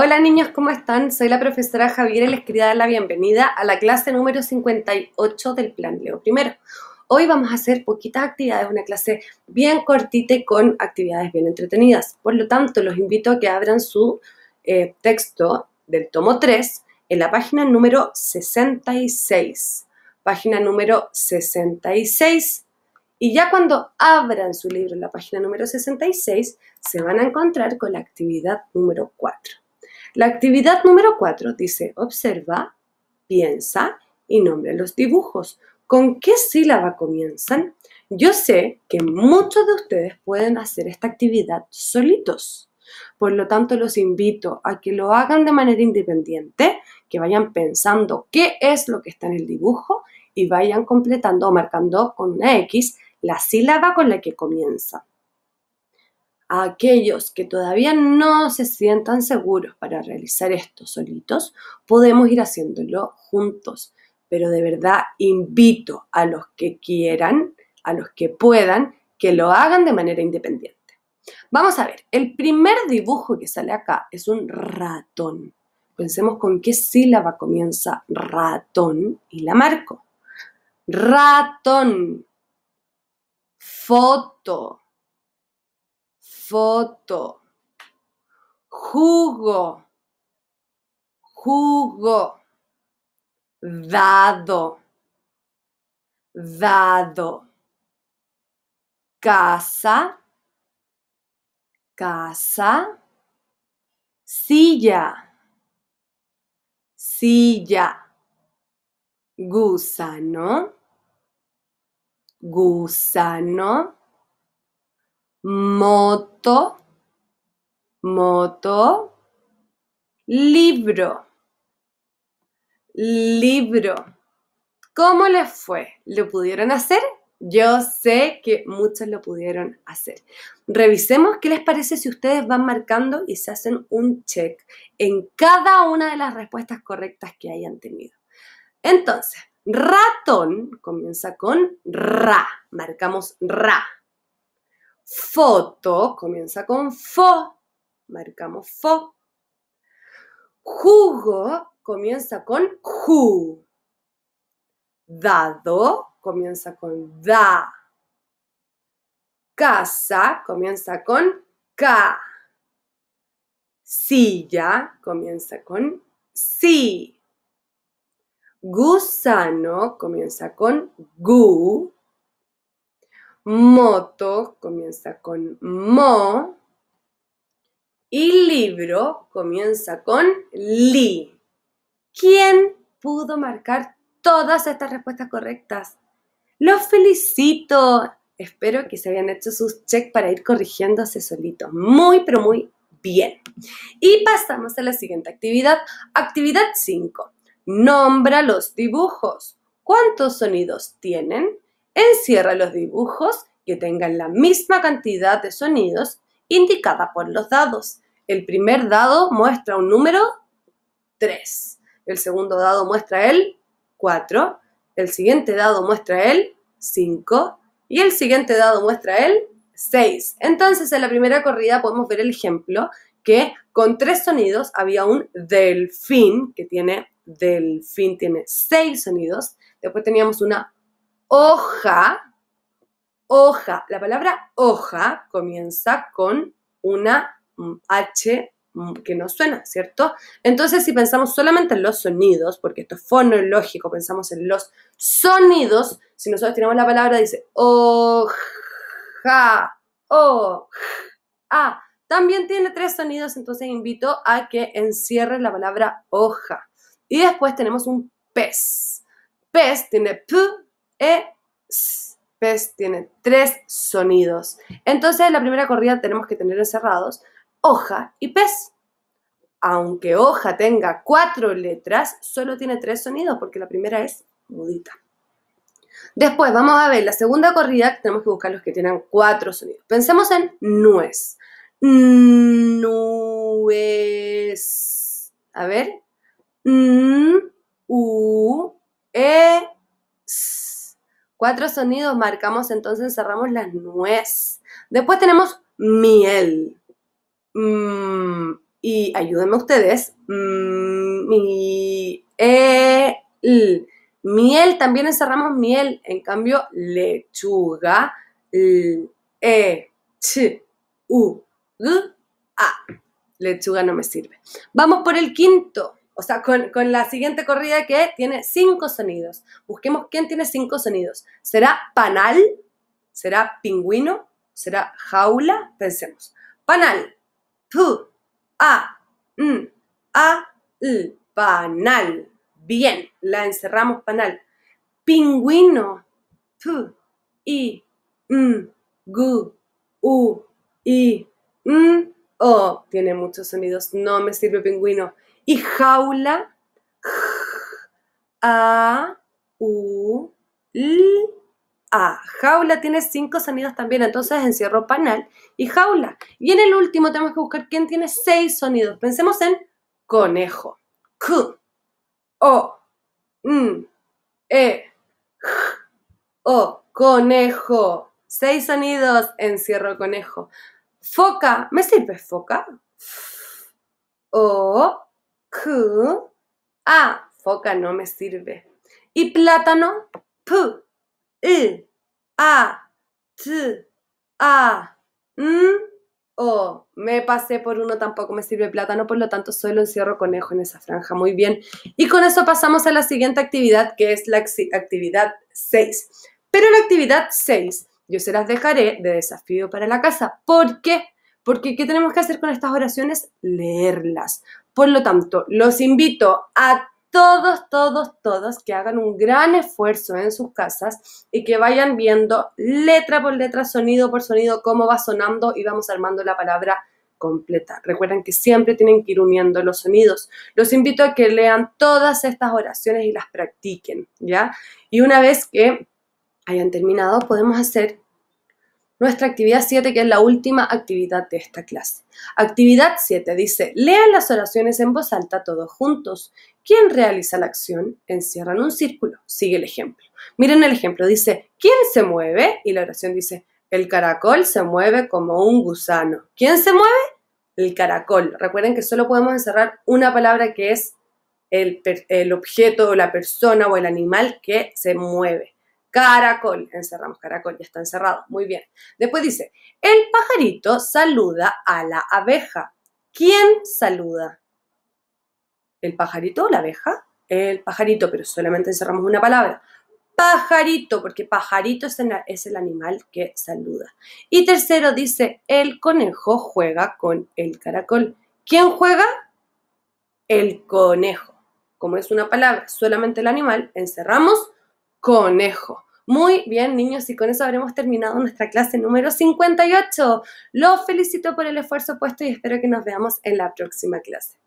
Hola niños, ¿cómo están? Soy la profesora Javier y les quería dar la bienvenida a la clase número 58 del Plan Leo Primero. Hoy vamos a hacer poquitas actividades, una clase bien cortita y con actividades bien entretenidas. Por lo tanto, los invito a que abran su eh, texto del tomo 3 en la página número 66. Página número 66. Y ya cuando abran su libro en la página número 66, se van a encontrar con la actividad número 4. La actividad número 4 dice observa, piensa y nombre los dibujos. ¿Con qué sílaba comienzan? Yo sé que muchos de ustedes pueden hacer esta actividad solitos. Por lo tanto, los invito a que lo hagan de manera independiente, que vayan pensando qué es lo que está en el dibujo y vayan completando o marcando con una X la sílaba con la que comienza a aquellos que todavía no se sientan seguros para realizar esto solitos, podemos ir haciéndolo juntos. Pero de verdad invito a los que quieran, a los que puedan, que lo hagan de manera independiente. Vamos a ver, el primer dibujo que sale acá es un ratón. Pensemos con qué sílaba comienza ratón y la marco. Ratón. Foto foto, jugo, jugo, dado, dado, casa, casa, silla, silla, gusano, gusano moto, moto, libro, libro. ¿Cómo les fue? ¿Lo pudieron hacer? Yo sé que muchos lo pudieron hacer. Revisemos qué les parece si ustedes van marcando y se hacen un check en cada una de las respuestas correctas que hayan tenido. Entonces, ratón comienza con ra. Marcamos ra foto, comienza con fo, marcamos fo. Jugo comienza con ju. Dado comienza con da. Casa comienza con ca. Silla comienza con si. Gusano comienza con gu Moto comienza con mo. Y libro comienza con li. ¿Quién pudo marcar todas estas respuestas correctas? Los felicito. Espero que se hayan hecho sus checks para ir corrigiéndose solitos. Muy, pero muy bien. Y pasamos a la siguiente actividad. Actividad 5. Nombra los dibujos. ¿Cuántos sonidos tienen? Encierra los dibujos que tengan la misma cantidad de sonidos indicada por los dados. El primer dado muestra un número 3. El segundo dado muestra el 4. El siguiente dado muestra el 5. Y el siguiente dado muestra el 6. Entonces, en la primera corrida podemos ver el ejemplo que con tres sonidos había un delfín, que tiene delfín, tiene seis sonidos. Después teníamos una hoja, hoja, la palabra hoja comienza con una H que no suena, ¿cierto? Entonces, si pensamos solamente en los sonidos, porque esto es fonológico, pensamos en los sonidos, si nosotros tenemos la palabra, dice hoja, o, También tiene tres sonidos, entonces invito a que encierre la palabra hoja. Y después tenemos un pez. Pez tiene p, e, e, S, Tiene tres sonidos. Entonces, la primera corrida tenemos que tener encerrados hoja y pez. Aunque hoja tenga cuatro letras, solo tiene tres sonidos porque la primera es mudita. Después vamos a ver la segunda corrida, tenemos que buscar los que tienen cuatro sonidos. Pensemos en nuez. NUES. A ver. N, u, e, s. Cuatro sonidos marcamos, entonces cerramos las nuez. Después tenemos miel. Mm, y ayúdenme ustedes. Mm, miel, también encerramos miel. En cambio, lechuga. e, u, a. Lechuga no me sirve. Vamos por el quinto o sea, con, la siguiente corrida que tiene cinco sonidos. Busquemos quién tiene cinco sonidos. ¿Será panal? ¿Será pingüino? ¿Será jaula? Pensemos. Panal. P, a, n, a, l, panal. Bien, la encerramos panal. Pingüino. P, i, n, gu, u, i, n, o. Tiene muchos sonidos. No me sirve pingüino. Y jaula, a, u, l, a. Jaula tiene cinco sonidos también, entonces encierro panal y jaula. Y en el último tenemos que buscar quién tiene seis sonidos. Pensemos en conejo. o, n, e, o, conejo. Seis sonidos, encierro conejo. Foca, ¿me sirve foca? A, foca no me sirve. Y plátano, P, I, a, t, a, n, o. Me pasé por uno, tampoco me sirve plátano, por lo tanto solo encierro conejo en esa franja. Muy bien. Y con eso pasamos a la siguiente actividad, que es la actividad 6. Pero la actividad 6 yo se las dejaré de desafío para la casa. porque, Porque ¿qué tenemos que hacer con estas oraciones? Leerlas. Por lo tanto, los invito a todos, todos, todos que hagan un gran esfuerzo en sus casas y que vayan viendo letra por letra, sonido por sonido, cómo va sonando y vamos armando la palabra completa. Recuerden que siempre tienen que ir uniendo los sonidos. Los invito a que lean todas estas oraciones y las practiquen, ¿ya? Y una vez que hayan terminado, podemos hacer nuestra actividad 7, que es la última actividad de esta clase. Actividad 7 dice, lean las oraciones en voz alta todos juntos. ¿Quién realiza la acción? Encierran un círculo. Sigue el ejemplo. Miren el ejemplo, dice, ¿quién se mueve? Y la oración dice, el caracol se mueve como un gusano. ¿Quién se mueve? El caracol. Recuerden que solo podemos encerrar una palabra que es el, el objeto o la persona o el animal que se mueve. Caracol, encerramos caracol, ya está encerrado. Muy bien. Después dice, el pajarito saluda a la abeja. ¿Quién saluda? ¿El pajarito o la abeja? El pajarito, pero solamente encerramos una palabra. Pajarito, porque pajarito es el animal que saluda. Y tercero dice, el conejo juega con el caracol. ¿Quién juega? El conejo. Como es una palabra, solamente el animal, encerramos conejo. Muy bien, niños, y con eso habremos terminado nuestra clase número 58. Los felicito por el esfuerzo puesto y espero que nos veamos en la próxima clase.